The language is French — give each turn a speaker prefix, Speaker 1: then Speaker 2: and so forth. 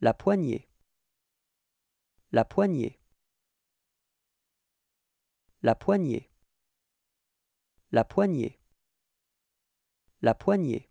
Speaker 1: La poignée. La poignée. La poignée. La poignée. La poignée.